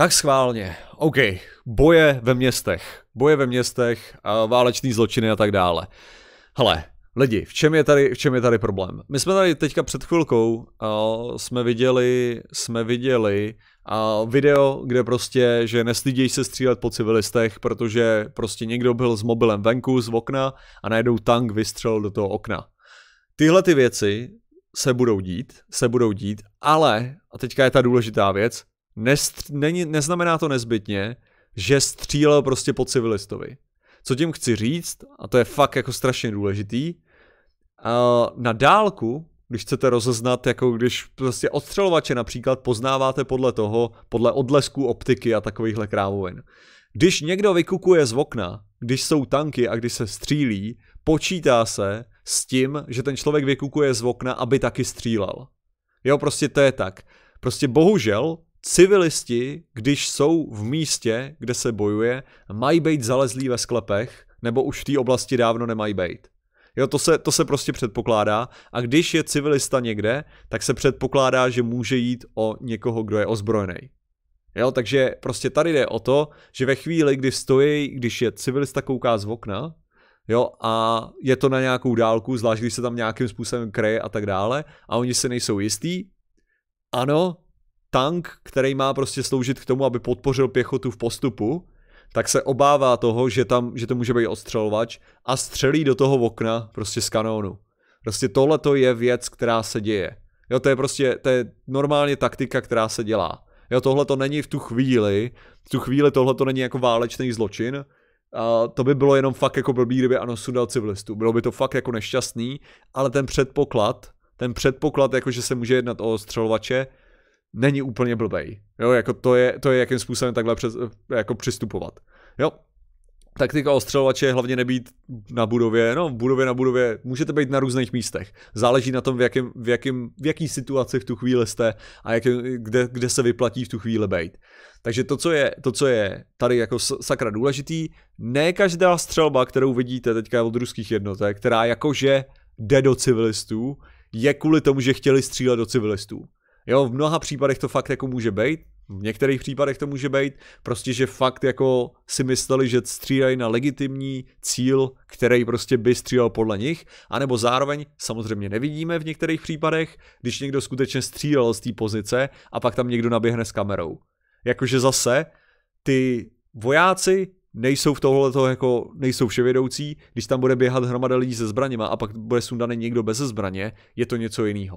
Tak schválně. OK. Boje ve městech. Boje ve městech, válečný zločiny a tak dále. Hele, lidi, v čem je tady, v čem je tady problém? My jsme tady teďka před chvilkou uh, jsme viděli, jsme viděli uh, video, kde prostě, že nestyděj se střílet po civilistech, protože prostě někdo byl s mobilem venku z okna a najednou tank vystřelil do toho okna. Tyhle ty věci se budou dít, se budou dít, ale, a teďka je ta důležitá věc, Nestř- není, neznamená to nezbytně, že střílel prostě po civilistovi. Co tím chci říct, a to je fakt jako strašně důležitý, na dálku, když chcete rozeznat, jako když prostě odstřelovače například poznáváte podle toho, podle odlesků optiky a takovýchhle krávovin. Když někdo vykukuje z okna, když jsou tanky a když se střílí, počítá se s tím, že ten člověk vykukuje z okna, aby taky střílel. Jo, prostě to je tak. Prostě bohužel civilisti, když jsou v místě, kde se bojuje, mají být zalezlí ve sklepech, nebo už v té oblasti dávno nemají být. Jo, to se, to se prostě předpokládá. A když je civilista někde, tak se předpokládá, že může jít o někoho, kdo je ozbrojený. Jo, takže prostě tady jde o to, že ve chvíli, kdy stojí, když je civilista kouká z okna, jo, a je to na nějakou dálku, zvlášť když se tam nějakým způsobem kreje a tak dále, a oni se nejsou jistí, ano, tank, který má prostě sloužit k tomu, aby podpořil pěchotu v postupu, tak se obává toho, že tam, že to může být odstřelovač a střelí do toho okna prostě z kanónu. Prostě tohle to je věc, která se děje. Jo, to je prostě, to je normálně taktika, která se dělá. Jo, tohle to není v tu chvíli, v tu chvíli tohle to není jako válečný zločin, a to by bylo jenom fakt jako blbý, kdyby ano sundal civilistu. Bylo by to fakt jako nešťastný, ale ten předpoklad, ten předpoklad, jako že se může jednat o střelovače, není úplně blbej. Jo, jako to je, to je jakým způsobem takhle přes, jako přistupovat. Jo, Taktika ostřelovače je hlavně nebýt na budově, no v budově na budově, můžete být na různých místech. Záleží na tom, v, jakém, v, jakém, v jaký situaci v tu chvíli jste a jak, kde, kde se vyplatí v tu chvíli být. Takže to co, je, to, co je tady jako sakra důležitý, ne každá střelba, kterou vidíte teďka od ruských jednotek, která jakože jde do civilistů, je kvůli tomu, že chtěli střílet do civilistů. Jo, v mnoha případech to fakt jako může být, v některých případech to může být, prostě, že fakt jako si mysleli, že střílejí na legitimní cíl, který prostě by střílel podle nich, anebo zároveň samozřejmě nevidíme v některých případech, když někdo skutečně střílel z té pozice a pak tam někdo naběhne s kamerou. Jakože zase ty vojáci nejsou v tohle toho jako, nejsou vševědoucí, když tam bude běhat hromada lidí se zbraněma a pak bude sundaný někdo bez zbraně, je to něco jiného.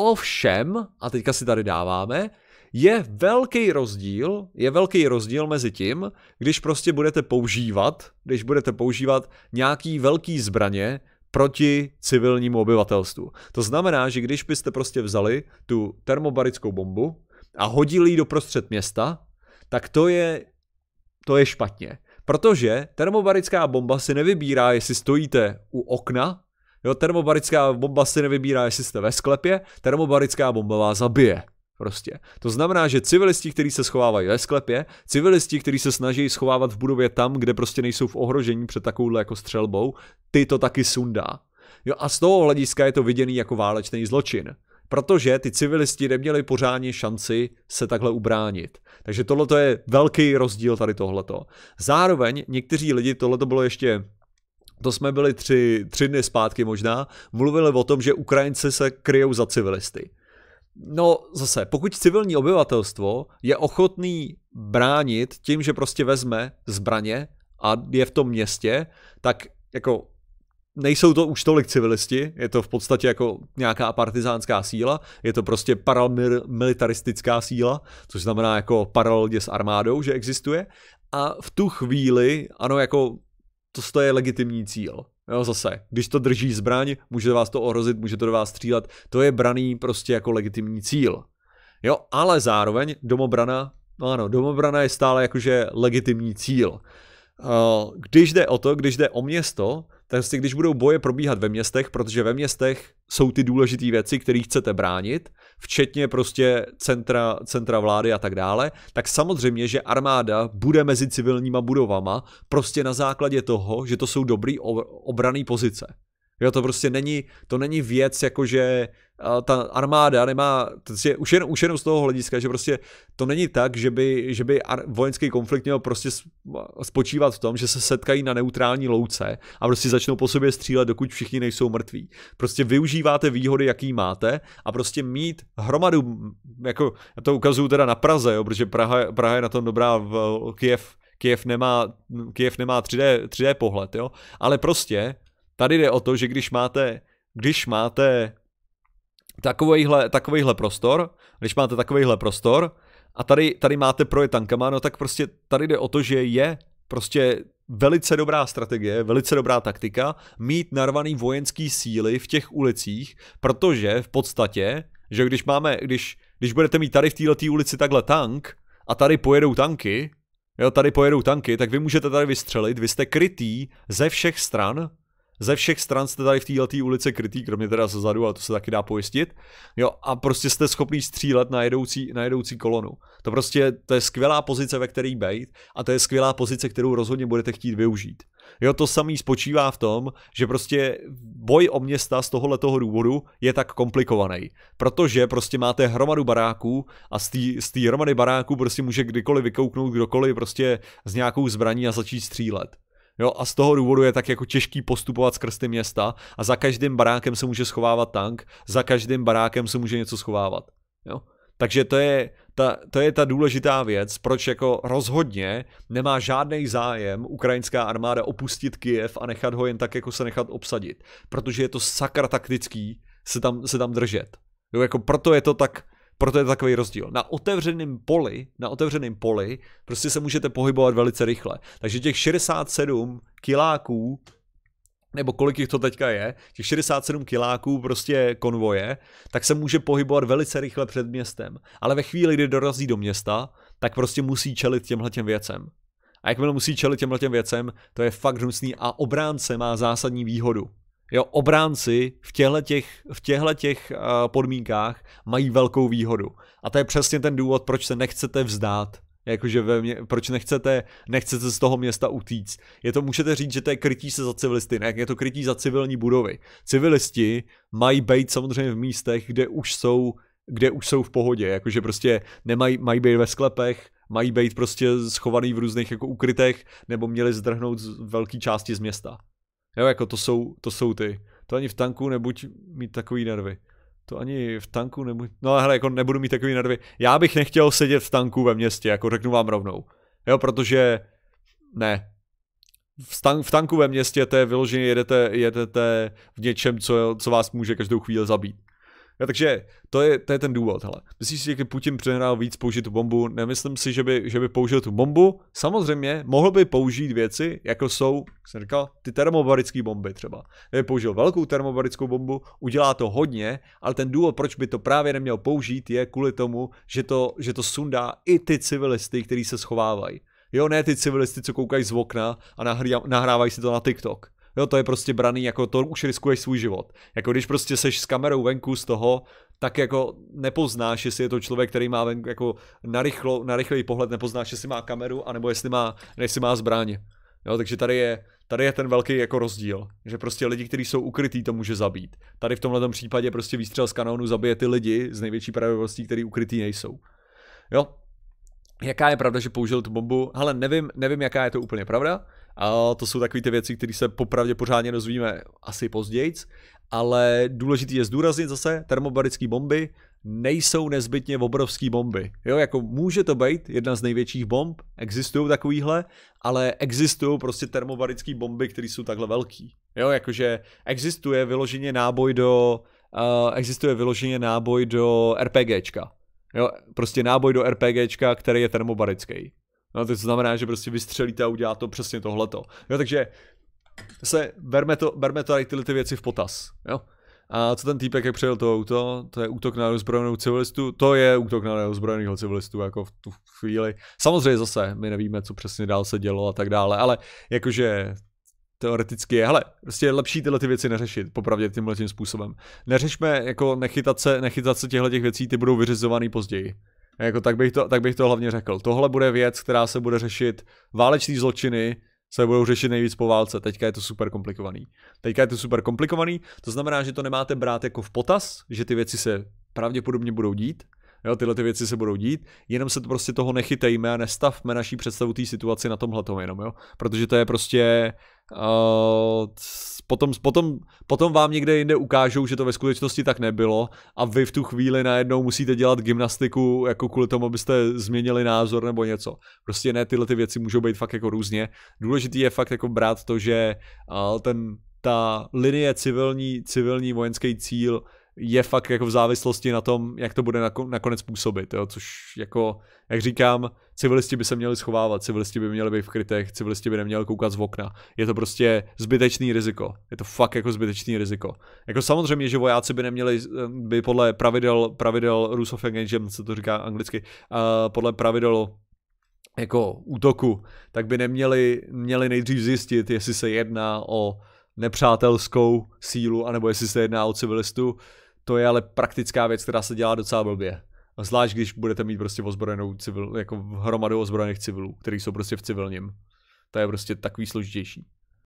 Ovšem, a teďka si tady dáváme, je velký rozdíl, je velký rozdíl mezi tím, když prostě budete používat, když budete používat nějaký velký zbraně proti civilnímu obyvatelstvu. To znamená, že když byste prostě vzali tu termobarickou bombu a hodili ji do prostřed města, tak to je, to je špatně. Protože termobarická bomba si nevybírá, jestli stojíte u okna Jo, termobarická bomba si nevybírá, jestli jste ve sklepě, termobarická bomba vás zabije. Prostě. To znamená, že civilisti, kteří se schovávají ve sklepě, civilisti, kteří se snaží schovávat v budově tam, kde prostě nejsou v ohrožení před takovouhle jako střelbou, ty to taky sundá. Jo, a z toho hlediska je to viděný jako válečný zločin. Protože ty civilisti neměli pořádně šanci se takhle ubránit. Takže tohle je velký rozdíl tady tohleto. Zároveň někteří lidi, tohle bylo ještě to jsme byli tři, tři dny zpátky možná, mluvili o tom, že Ukrajinci se kryjou za civilisty. No zase, pokud civilní obyvatelstvo je ochotný bránit tím, že prostě vezme zbraně a je v tom městě, tak jako nejsou to už tolik civilisti, je to v podstatě jako nějaká partizánská síla, je to prostě paramilitaristická síla, což znamená jako paralelně s armádou, že existuje. A v tu chvíli, ano, jako to, to je legitimní cíl. Jo, zase, když to drží zbraň, může vás to ohrozit, může to do vás střílet, to je braný prostě jako legitimní cíl. Jo, ale zároveň domobrana, no ano, domobrana je stále jakože legitimní cíl. Eh, když jde o to, když jde o město, tak když budou boje probíhat ve městech, protože ve městech jsou ty důležité věci, které chcete bránit, včetně prostě centra, centra vlády a tak dále, tak samozřejmě, že armáda bude mezi civilníma budovama prostě na základě toho, že to jsou dobrý obraný pozice. Jo, to prostě není, to není věc, jakože ta armáda nemá, je už, jen, už jenom z toho hlediska, že prostě to není tak, že by, že by vojenský konflikt měl prostě spočívat v tom, že se setkají na neutrální louce a prostě začnou po sobě střílet, dokud všichni nejsou mrtví. Prostě využíváte výhody, jaký máte a prostě mít hromadu, jako já to ukazuju teda na Praze, jo, protože Praha, Praha je na tom dobrá, v Kiev Kiev nemá, Kiev nemá 3D, 3D pohled, jo? ale prostě Tady jde o to, že když máte, když máte takovýhle, takovýhle prostor, když máte takovýhle prostor a tady, tady máte projet tankama, no tak prostě tady jde o to, že je prostě velice dobrá strategie, velice dobrá taktika mít narvaný vojenský síly v těch ulicích, protože v podstatě, že když máme, když, když budete mít tady v této ulici takhle tank a tady pojedou tanky, jo, tady pojedou tanky, tak vy můžete tady vystřelit, vy jste krytý ze všech stran, ze všech stran jste tady v této ulici krytý, kromě teda zezadu, zadu, ale to se taky dá pojistit. Jo, a prostě jste schopný střílet na jedoucí, na jedoucí kolonu. To prostě, to je skvělá pozice, ve které být a to je skvělá pozice, kterou rozhodně budete chtít využít. Jo, to samý spočívá v tom, že prostě boj o města z tohoto důvodu je tak komplikovaný. Protože prostě máte hromadu baráků a z té hromady baráků prostě může kdykoliv vykouknout kdokoliv prostě s nějakou zbraní a začít střílet. Jo, a z toho důvodu je tak jako těžký postupovat skrz ty města a za každým barákem se může schovávat tank, za každým barákem se může něco schovávat. Jo. Takže to je, ta, to je ta důležitá věc, proč jako rozhodně nemá žádný zájem ukrajinská armáda opustit Kiev a nechat ho jen tak jako se nechat obsadit. Protože je to sakra taktický se tam, se tam držet. Jo, jako proto je to tak, proto je to takový rozdíl. Na otevřeném poli, na otevřeném poli prostě se můžete pohybovat velice rychle. Takže těch 67 kiláků nebo kolik jich to teďka je, těch 67 kiláků prostě konvoje, tak se může pohybovat velice rychle před městem. Ale ve chvíli, kdy dorazí do města, tak prostě musí čelit těmhle těm věcem. A jakmile musí čelit těmhle těm věcem, to je fakt hnusný a obránce má zásadní výhodu. Jo, obránci v těchto těch, v těchto těch eh, podmínkách mají velkou výhodu. A to je přesně ten důvod, proč se nechcete vzdát. Jakože ve mě, proč nechcete, nechcete z toho města utíct. Je to, můžete říct, že to je krytí se za civilisty, ne, je to krytí za civilní budovy. Civilisti mají být samozřejmě v místech, kde už jsou, kde už jsou v pohodě, jakože prostě nemají, mají být ve sklepech, mají být prostě schovaný v různých jako ukrytech, nebo měli zdrhnout z velké části z města. Jo, jako to jsou, to jsou ty. To ani v tanku nebuď mít takový nervy. To ani v tanku nebuď... No ale jako nebudu mít takový nervy. Já bych nechtěl sedět v tanku ve městě, jako řeknu vám rovnou. Jo, protože... Ne, v, tank, v tanku ve městě to je vyloženě jedete, jedete v něčem, co, co vás může každou chvíli zabít. Ja, takže to je, to je ten důvod, hele. Myslíš si, že kdyby Putin přehrál víc použít tu bombu? Nemyslím si, že by, že by použil tu bombu. Samozřejmě mohl by použít věci, jako jsou, jak jsem říkal, ty termobarické bomby třeba. Kdyby použil velkou termobarickou bombu, udělá to hodně, ale ten důvod, proč by to právě neměl použít, je kvůli tomu, že to, že to sundá i ty civilisty, kteří se schovávají. Jo, ne ty civilisty, co koukají z okna a nahrávají si to na TikTok. Jo, to je prostě braný, jako to už riskuješ svůj život. Jako když prostě seš s kamerou venku z toho, tak jako nepoznáš, jestli je to člověk, který má venku, jako na, rychlý pohled, nepoznáš, jestli má kameru, anebo jestli má, jestli má zbraň. Jo, takže tady je, tady je ten velký jako rozdíl, že prostě lidi, kteří jsou ukrytí, to může zabít. Tady v tomhle případě prostě výstřel z kanónu zabije ty lidi z největší pravděpodobností, který ukrytí nejsou. Jo, jaká je pravda, že použil tu bombu? Hele, nevím, nevím, jaká je to úplně pravda. A to jsou takové ty věci, které se popravdě pořádně dozvíme asi později, ale důležitý je zdůraznit zase, termobarické bomby nejsou nezbytně obrovské bomby. Jo, jako může to být jedna z největších bomb, existují takovýhle, ale existují prostě termobarické bomby, které jsou takhle velký. Jo, jakože existuje vyloženě náboj do, uh, existuje vyloženě náboj do RPGčka. Jo, prostě náboj do RPGčka, který je termobarický. No, to znamená, že prostě vystřelíte a udělá to přesně tohleto. Jo, takže se berme to, berme to tyhle ty věci v potaz. Jo? A co ten týpek, jak přijel to auto, to je útok na neozbrojenou civilistu, to je útok na neozbrojeného civilistu, jako v tu chvíli. Samozřejmě zase, my nevíme, co přesně dál se dělo a tak dále, ale jakože teoreticky je, hele, prostě je lepší tyhle ty věci neřešit, popravdě tímhle tím způsobem. Neřešme, jako nechytat se, nechytat se těchto těch věcí, ty budou vyřizovaný později. Jako tak bych, to, tak bych to hlavně řekl. Tohle bude věc, která se bude řešit. Váleční zločiny se budou řešit nejvíc po válce. Teďka je to super komplikovaný. Teďka je to super komplikovaný, to znamená, že to nemáte brát jako v potaz, že ty věci se pravděpodobně budou dít, Jo, tyhle ty věci se budou dít, jenom se to prostě toho nechytejme a nestavme naší představu té situaci na tomhle tom jenom, jo. Protože to je prostě... Uh, potom, potom, potom vám někde jinde ukážou, že to ve skutečnosti tak nebylo a vy v tu chvíli najednou musíte dělat gymnastiku jako kvůli tomu, abyste změnili názor nebo něco. Prostě ne, tyhle ty věci můžou být fakt jako různě. Důležitý je fakt jako brát to, že uh, ten, ta linie civilní, civilní vojenský cíl je fakt jako v závislosti na tom, jak to bude nakonec působit, jo? což jako, jak říkám, civilisti by se měli schovávat, civilisti by měli být v krytech, civilisti by neměli koukat z okna. Je to prostě zbytečný riziko. Je to fakt jako zbytečný riziko. Jako samozřejmě, že vojáci by neměli, eh, by podle pravidel, pravidel Rusov Engagement, se to říká anglicky, uh, podle pravidel jako útoku, tak by neměli měli nejdřív zjistit, jestli se jedná o nepřátelskou sílu, anebo jestli se jedná o civilistu to je ale praktická věc, která se dělá docela blbě. zvlášť, když budete mít prostě ozbrojenou civil, jako hromadu ozbrojených civilů, kteří jsou prostě v civilním. To je prostě takový složitější.